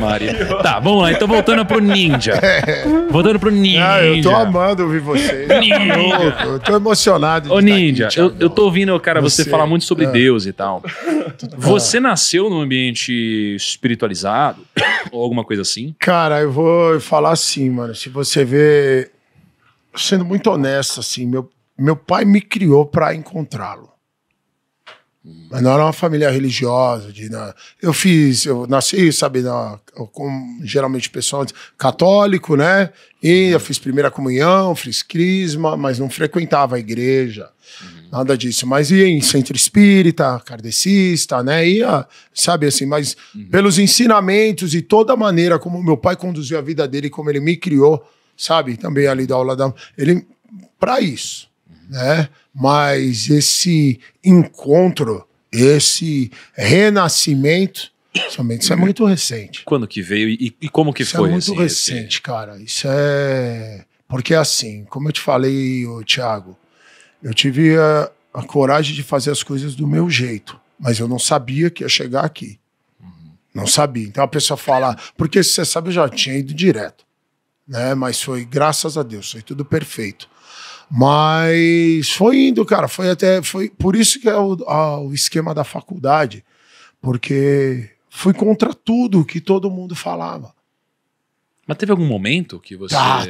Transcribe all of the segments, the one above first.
Maria. Tá, vamos lá. Então, voltando pro Ninja. É. Voltando pro Ninja. Ah, eu tô amando ouvir você. Ninja. Eu, eu tô emocionado. Ô, Ninja, aqui, eu, eu tô ouvindo, cara, você, você falar muito sobre é. Deus e tal. Você nasceu num ambiente espiritualizado? ou alguma coisa assim? Cara, eu vou falar assim, mano. Se você vê... Sendo muito honesto, assim, meu, meu pai me criou para encontrá-lo. Mas não era uma família religiosa. De, né? Eu fiz, eu nasci, sabe, na, com, geralmente pessoal católico, né? E eu fiz primeira comunhão, fiz crisma, mas não frequentava a igreja, uhum. nada disso. Mas ia em centro espírita, kardecista, né? Ia, sabe assim, mas uhum. pelos ensinamentos e toda a maneira como meu pai conduziu a vida dele, como ele me criou, sabe, também ali da aula da. Ele, para isso né? Mas esse encontro, esse renascimento, somente isso é muito recente. Quando que veio e, e como que isso é foi? Isso é muito assim, recente, esse... cara. Isso é porque assim, como eu te falei, o Thiago, eu tive a, a coragem de fazer as coisas do meu jeito, mas eu não sabia que ia chegar aqui. Uhum. Não sabia. Então a pessoa fala, porque você sabe, eu já tinha ido direto. Né? Mas foi, graças a Deus, foi tudo perfeito. Mas foi indo, cara. Foi até. Foi por isso que é o, a, o esquema da faculdade. Porque fui contra tudo que todo mundo falava. Mas teve algum momento que você. Ah,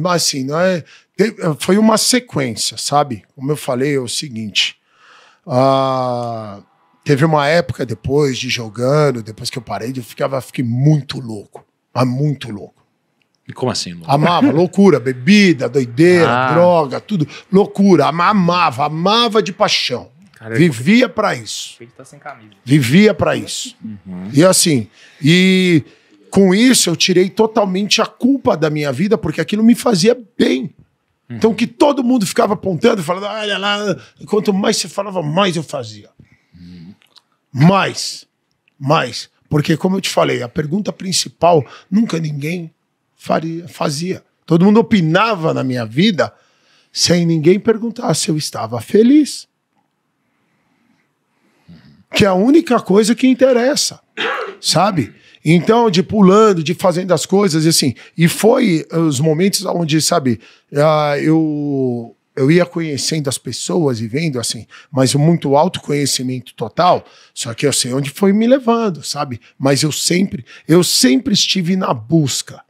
mas assim, não é. Teve, foi uma sequência, sabe? Como eu falei, é o seguinte. Ah, teve uma época depois de jogando, depois que eu parei, eu ficava, fiquei muito louco. Mas muito louco. Como assim? Loucura? Amava, loucura, bebida, doideira, ah. droga, tudo. Loucura, amava, amava de paixão. Cara, Vivia para isso. Tá sem camisa. Vivia para isso. Uhum. E assim, e com isso eu tirei totalmente a culpa da minha vida, porque aquilo me fazia bem. Então, uhum. Então que todo mundo ficava apontando, falando, olha lá, quanto mais você falava, mais eu fazia. Uhum. Mais, mais. Porque como eu te falei, a pergunta principal, nunca ninguém faria, fazia. Todo mundo opinava na minha vida sem ninguém perguntar se eu estava feliz. Que é a única coisa que interessa, sabe? Então, de pulando, de fazendo as coisas, e assim. E foi os momentos onde, sabe, ah, eu, eu ia conhecendo as pessoas e vendo, assim, mas muito autoconhecimento total. Só que eu sei onde foi me levando, sabe? Mas eu sempre, eu sempre estive na busca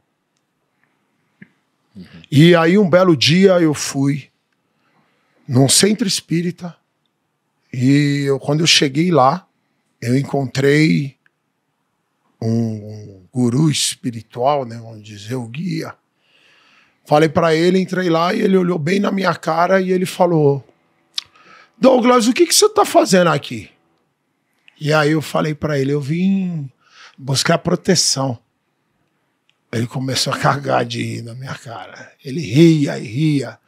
Uhum. E aí, um belo dia, eu fui num centro espírita. E eu, quando eu cheguei lá, eu encontrei um guru espiritual, né, vamos dizer, o guia. Falei para ele, entrei lá e ele olhou bem na minha cara e ele falou: Douglas, o que, que você está fazendo aqui? E aí eu falei para ele: eu vim buscar proteção. Ele começou a cagar de rir na minha cara. Ele ria e ria.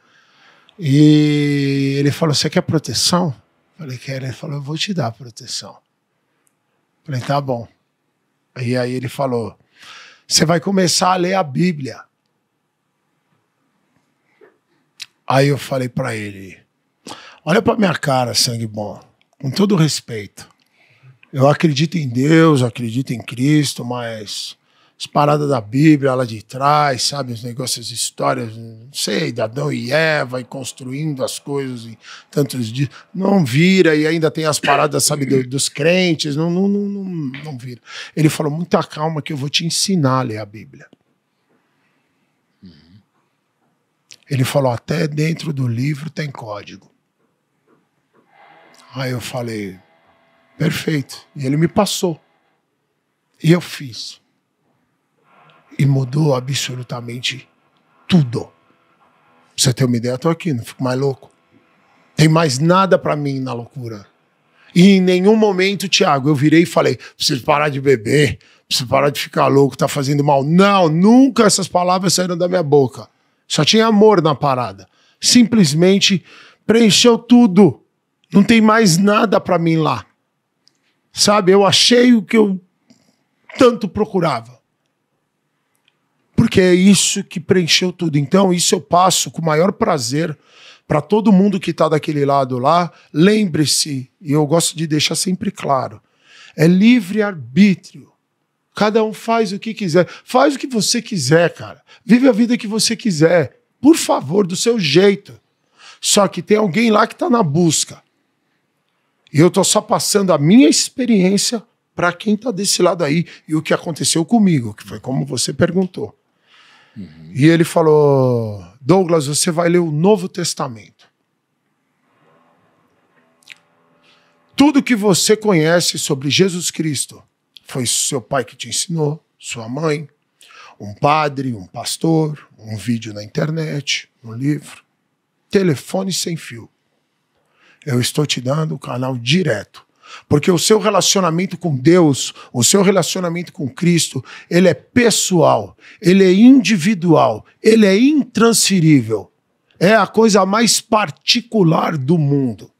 E ele falou: Você quer proteção? Falei: Quero. Ele falou: Eu vou te dar proteção. Falei: Tá bom. E aí ele falou: Você vai começar a ler a Bíblia. Aí eu falei para ele: Olha para minha cara, sangue bom, com todo respeito. Eu acredito em Deus, acredito em Cristo, mas as paradas da Bíblia lá de trás, sabe? Os negócios, as histórias, não sei, de Adão e Eva e construindo as coisas em tantos dias. Não vira, e ainda tem as paradas, sabe, dos crentes, não, não, não, não, vira. Ele falou: muita calma que eu vou te ensinar a ler a Bíblia. Uhum. Ele falou: até dentro do livro tem código. Aí eu falei: perfeito. E ele me passou. E eu fiz e mudou absolutamente tudo. Pra você ter uma ideia, eu tô aqui, não fico mais louco. Tem mais nada para mim na loucura. E em nenhum momento, Thiago, eu virei e falei: preciso parar de beber, preciso parar de ficar louco, tá fazendo mal. Não, nunca essas palavras saíram da minha boca. Só tinha amor na parada. Simplesmente preencheu tudo. Não tem mais nada para mim lá. Sabe, eu achei o que eu tanto procurava porque é isso que preencheu tudo. Então, isso eu passo com o maior prazer para todo mundo que está daquele lado lá. Lembre-se, e eu gosto de deixar sempre claro: é livre-arbítrio. Cada um faz o que quiser. Faz o que você quiser, cara. Vive a vida que você quiser. Por favor, do seu jeito. Só que tem alguém lá que está na busca. E eu estou só passando a minha experiência para quem está desse lado aí e o que aconteceu comigo, que foi como você perguntou. Uhum. E ele falou: Douglas, você vai ler o Novo Testamento. Tudo que você conhece sobre Jesus Cristo foi seu pai que te ensinou, sua mãe, um padre, um pastor, um vídeo na internet, um livro. Telefone sem fio. Eu estou te dando o canal direto porque o seu relacionamento com Deus, o seu relacionamento com Cristo, ele é pessoal, ele é individual, ele é intransferível. É a coisa mais particular do mundo.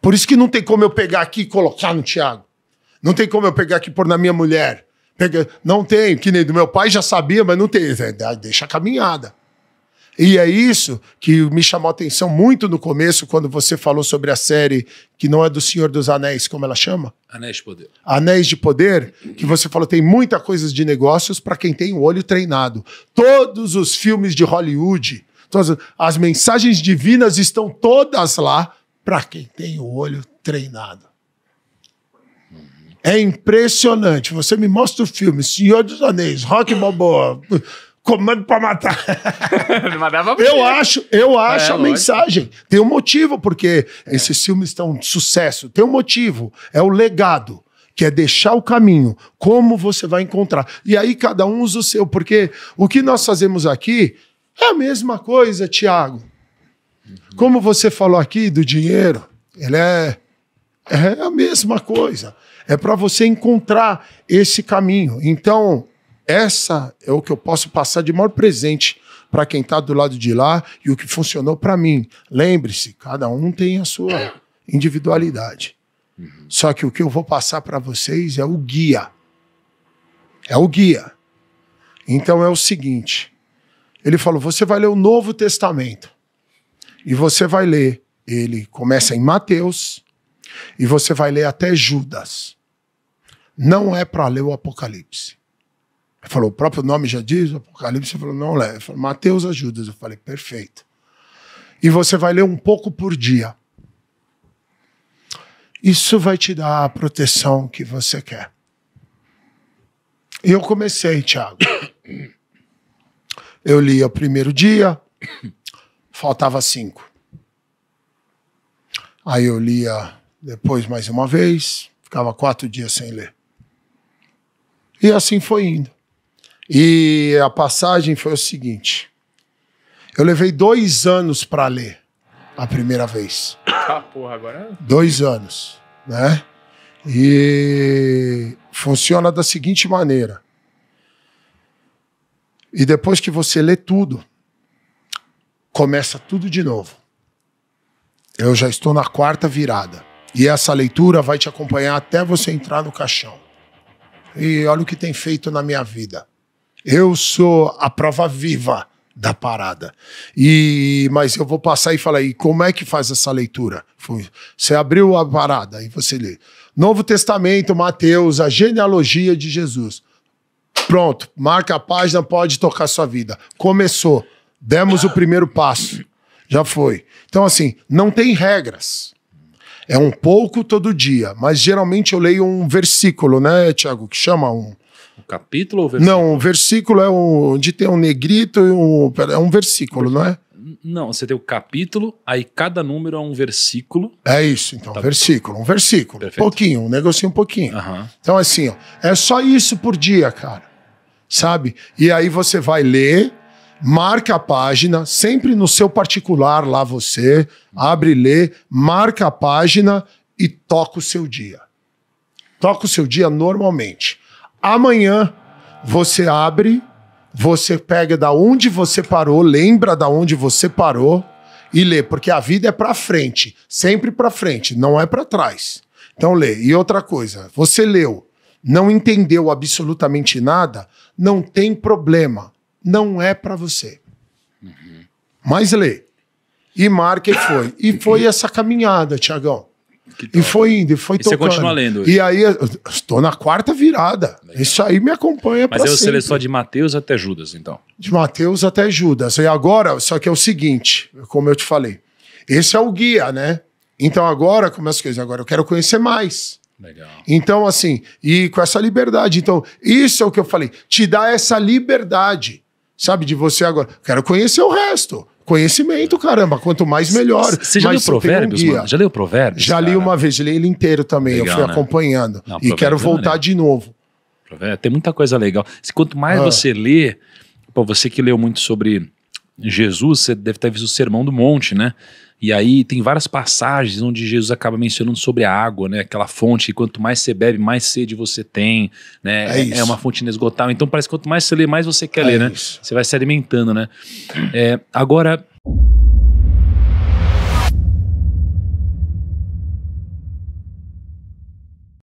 Por isso que não tem como eu pegar aqui e colocar no Tiago. Não tem como eu pegar aqui e pôr na minha mulher. Não tem, que nem do meu pai já sabia, mas não tem. É, deixa a caminhada. E é isso que me chamou a atenção muito no começo, quando você falou sobre a série que não é do Senhor dos Anéis, como ela chama? Anéis de Poder. Anéis de Poder, que você falou tem muita coisa de negócios para quem tem o olho treinado. Todos os filmes de Hollywood, todas as mensagens divinas estão todas lá para quem tem o olho treinado. É impressionante. Você me mostra o filme Senhor dos Anéis, Rock Balboa comando para matar. Mandava eu acho, eu acho é, a lógico. mensagem. Tem um motivo porque é. esses filmes estão de sucesso. Tem um motivo. É o legado. Que é deixar o caminho, como você vai encontrar. E aí cada um usa o seu, porque o que nós fazemos aqui é a mesma coisa, Tiago. Como você falou aqui do dinheiro, ele é, é a mesma coisa. É para você encontrar esse caminho. Então, essa é o que eu posso passar de maior presente para quem está do lado de lá e o que funcionou para mim. Lembre-se, cada um tem a sua individualidade. Uhum. Só que o que eu vou passar para vocês é o guia. É o guia. Então é o seguinte: ele falou, você vai ler o Novo Testamento. E você vai ler, ele começa em Mateus, e você vai ler até Judas. Não é para ler o Apocalipse. Ele falou, o próprio nome já diz, o Apocalipse. Ele falou, não, leva Falou, Mateus ajuda. Eu falei, perfeito. E você vai ler um pouco por dia. Isso vai te dar a proteção que você quer. E eu comecei, Tiago. Eu li o primeiro dia, faltava cinco. Aí eu lia depois mais uma vez, ficava quatro dias sem ler. E assim foi indo. E a passagem foi o seguinte: eu levei dois anos para ler a primeira vez. Ah, porra, agora? É? Dois anos, né? E funciona da seguinte maneira. E depois que você lê tudo, começa tudo de novo. Eu já estou na quarta virada. E essa leitura vai te acompanhar até você entrar no caixão. E olha o que tem feito na minha vida. Eu sou a prova viva da parada. E mas eu vou passar e falar, aí como é que faz essa leitura? Você abriu a parada e você lê. Novo Testamento, Mateus, a genealogia de Jesus. Pronto, marca a página, pode tocar sua vida. Começou. Demos o primeiro passo. Já foi. Então assim, não tem regras. É um pouco todo dia, mas geralmente eu leio um versículo, né, Tiago, que chama um capítulo ou versículo? Não, o versículo é onde tem um negrito e um. É um versículo, não é? Não, você tem o capítulo, aí cada número é um versículo. É isso, então, tá. versículo, um versículo. Pouquinho, um negocinho um pouquinho. Uhum. Então, assim, ó, é só isso por dia, cara. Sabe? E aí você vai ler, marca a página, sempre no seu particular lá você, abre e lê, marca a página e toca o seu dia. Toca o seu dia normalmente. Amanhã você abre, você pega da onde você parou, lembra da onde você parou e lê, porque a vida é para frente, sempre para frente, não é para trás. Então lê. E outra coisa, você leu, não entendeu absolutamente nada, não tem problema, não é para você. Uhum. Mas lê. E marca e foi. E foi essa caminhada, Tiagão. E foi indo, e foi e tocando. você continua lendo. Hoje. E aí, estou na quarta virada. Legal. Isso aí me acompanha para Mas eu sempre. seleciono de Mateus até Judas, então. De Mateus até Judas. E agora, só que é o seguinte, como eu te falei, esse é o guia, né? Então agora, como as coisas, agora eu quero conhecer mais. Legal. Então, assim, e com essa liberdade. Então, isso é o que eu falei. Te dá essa liberdade, sabe? De você agora. Quero conhecer o resto. Conhecimento, caramba. Quanto mais, melhor. Você já Mas leu Provérbios, um mano? Já leu Provérbios? Já cara? li uma vez, li ele inteiro também. Legal, eu fui né? acompanhando. Não, e quero é voltar de novo. Tem muita coisa legal. Quanto mais ah. você lê, pô, você que leu muito sobre Jesus, você deve ter visto o Sermão do Monte, né? E aí tem várias passagens onde Jesus acaba mencionando sobre a água, né? Aquela fonte, e quanto mais você bebe, mais sede você tem, né? É, é, é uma fonte inesgotável. Então parece que quanto mais você lê, mais você quer é ler, né? Isso. Você vai se alimentando, né? É, agora...